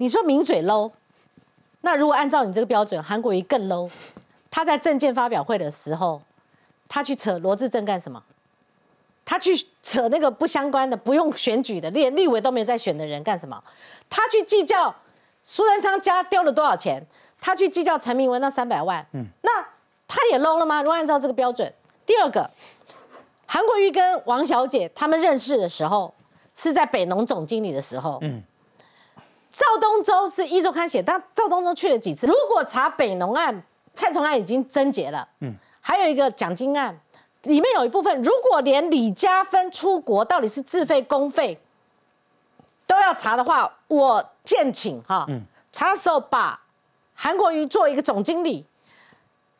你说名嘴 low，那如果按照你这个标准，韩国瑜更 low。他在政见发表会的时候，他去扯罗志正干什么？他去扯那个不相关的、不用选举的、连立委都没在选的人干什么？他去计较苏贞昌家丢了多少钱？他去计较陈明文那三百万？嗯，那他也 low 了吗？如果按照这个标准，第二个，韩国瑜跟王小姐他们认识的时候是在北农总经理的时候，嗯。赵东周是一周刊写，但赵东周去了几次？如果查北农案、蔡崇案已经终结了，嗯，还有一个奖金案，里面有一部分，如果连李嘉芬出国到底是自费公费都要查的话，我建请哈，查的时候把韩国瑜做一个总经理，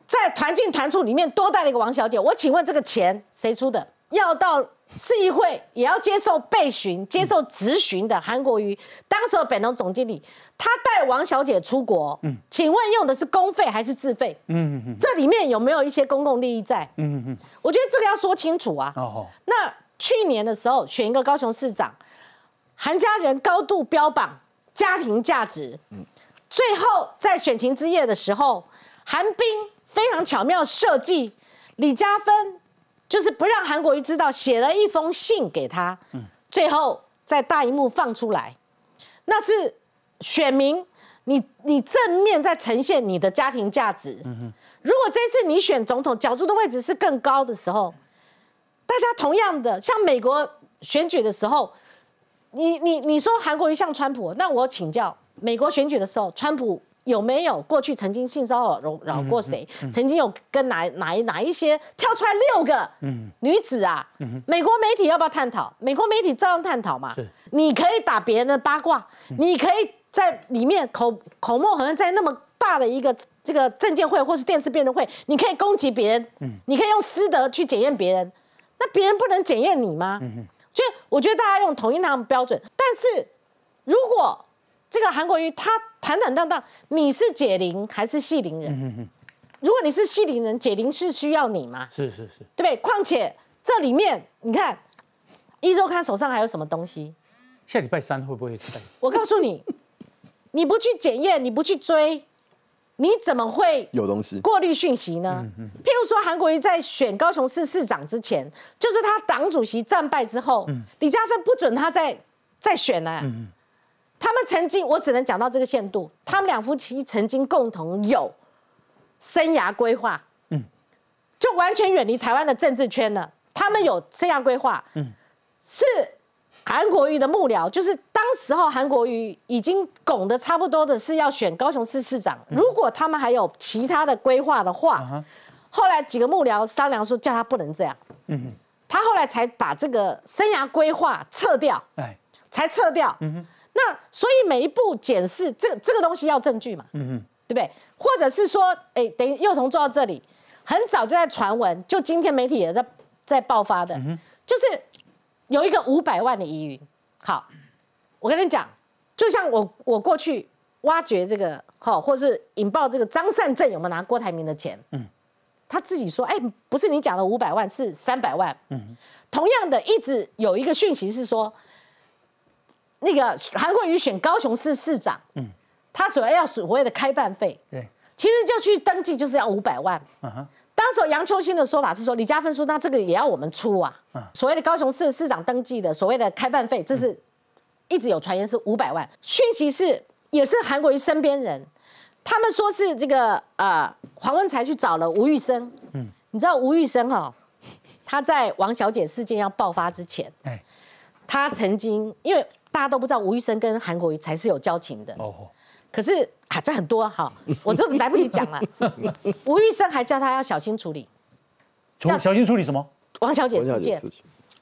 在团进团出里面多带了一个王小姐，我请问这个钱谁出的？要到市议会也要接受被询、接受质询的韩国瑜，当时的本农总经理，他带王小姐出国，嗯，请问用的是公费还是自费？嗯嗯嗯，这里面有没有一些公共利益在？嗯嗯嗯，我觉得这个要说清楚啊。哦，那去年的时候选一个高雄市长，韩家人高度标榜家庭价值，嗯，最后在选情之夜的时候，韩冰非常巧妙设计李嘉芬。就是不让韩国瑜知道，写了一封信给他，最后在大荧幕放出来，那是选民，你你正面在呈现你的家庭价值。如果这次你选总统，角柱的位置是更高的时候，大家同样的，像美国选举的时候，你你你说韩国瑜像川普，那我请教美国选举的时候，川普。有没有过去曾经性骚扰扰过谁？曾经有跟哪哪哪一些跳出来六个女子啊？美国媒体要不要探讨？美国媒体照样探讨嘛？你可以打别人的八卦，你可以在里面口口沫横在那么大的一个这个证监会或是电视辩论会，你可以攻击别人，你可以用私德去检验别人，那别人不能检验你吗？嗯我觉得大家用同一趟标准，但是如果这个韩国瑜他坦坦荡荡，你是解铃还是系铃人？如果你是系铃人，解铃是需要你吗？是是是，对不对？况且这里面，你看一周刊手上还有什么东西？下礼拜三会不会我告诉你，你不去检验，你不去追，你怎么会有东西过滤讯息呢？譬如说，韩国瑜在选高雄市市长之前，就是他党主席战败之后，李嘉芬不准他再再选了。他们曾经，我只能讲到这个限度。他们两夫妻曾经共同有生涯规划，嗯，就完全远离台湾的政治圈了。他们有生涯规划，嗯，是韩国瑜的幕僚，就是当时候韩国瑜已经拱的差不多的是要选高雄市市长。如果他们还有其他的规划的话，后来几个幕僚商量说，叫他不能这样，嗯他后来才把这个生涯规划撤掉，哎，才撤掉，嗯哼。那所以每一步检视，这个这个东西要证据嘛，嗯嗯，对不对？或者是说，哎，等于幼童坐到这里，很早就在传闻，就今天媒体也在在爆发的，就是有一个五百万的疑云。好，我跟你讲，就像我我过去挖掘这个，好，或是引爆这个张善政有没有拿郭台铭的钱，嗯，他自己说，哎，不是你讲的五百万，是三百万，嗯，同样的，一直有一个讯息是说。那个韩国瑜选高雄市市长，嗯，他所要所谓的开办费，对，其实就去登记就是要五百万。嗯哼，当时杨秋兴的说法是说，李家芬说，那这个也要我们出啊。嗯，所谓的高雄市市长登记的所谓的开办费，这是一直有传言是五百万。讯息是也是韩国瑜身边人，他们说是这个呃黄文才去找了吴玉生。嗯，你知道吴玉生哈，他在王小姐事件要爆发之前，哎，他曾经因为。大家都不知道吴医生跟韩国瑜才是有交情的哦，可是啊，这很多哈，我就来不及讲了。吴医生还叫他要小心处理，小心处理什么？王小姐事件。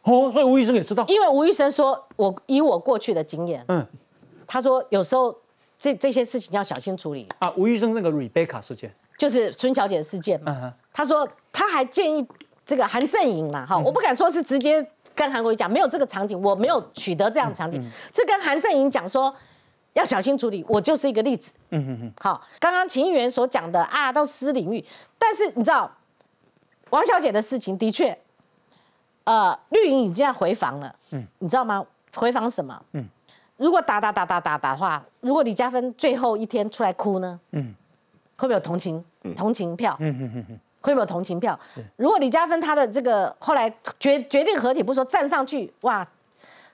哦，所以吴医生也知道。因为吴医生说，我以我过去的经验，嗯，他说有时候这这些事情要小心处理啊。吴医生那个 Rebecca 事件，就是孙小姐的事件，嗯，他说他还建议这个韩正颖嘛，哈，我不敢说是直接。跟韩国瑜讲没有这个场景，我没有取得这样的场景。是跟韩正云讲说要小心处理，我就是一个例子。嗯嗯嗯。好，刚刚秦议员所讲的啊，到私领域，但是你知道王小姐的事情的确，呃，绿营已经在回防了。嗯，你知道吗？回防什么？嗯，如果打打打打打打的话，如果李嘉芬最后一天出来哭呢？嗯，会不会有同情同情票？嗯嗯哼哼。有没有同情票？如果李嘉芬他的这个后来决决定合体不说站上去哇，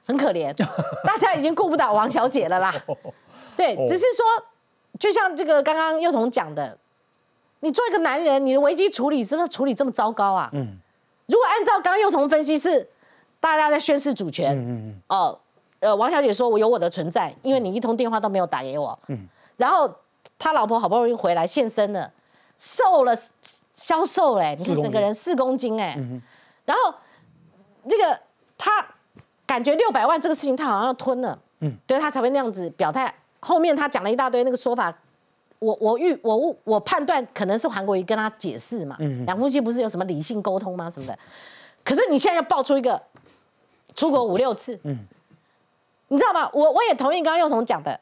很可怜，大家已经顾不到王小姐了啦。对，只是说，就像这个刚刚幼童讲的，你做一个男人，你的危机处理是不是处理这么糟糕啊？嗯。如果按照刚幼童分析，是大家在宣示主权。嗯嗯。哦，呃，王小姐说：“我有我的存在，因为你一通电话都没有打给我。”嗯。然后他老婆好不容易回来现身了，瘦了。消瘦嘞，你看整个人四公斤哎，然后这个他感觉六百万这个事情他好像要吞了，嗯，对他才会那样子表态。后面他讲了一大堆那个说法，我我预我我判断可能是韩国瑜跟他解释嘛，两夫妻不是有什么理性沟通吗？什么的，可是你现在要爆出一个出国五六次，嗯，你知道吗？我我也同意刚刚幼童讲的，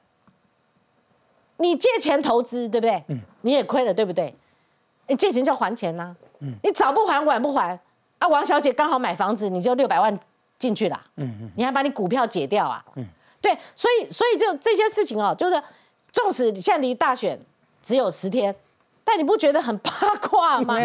你借钱投资对不对？嗯，你也亏了对不对？你借钱要还钱呐，你早不还晚不还啊？王小姐刚好买房子，你就六百万进去了，嗯嗯，你还把你股票解掉啊？嗯，对，所以所以就这些事情哦，就是，纵使现在离大选只有十天，但你不觉得很八卦吗？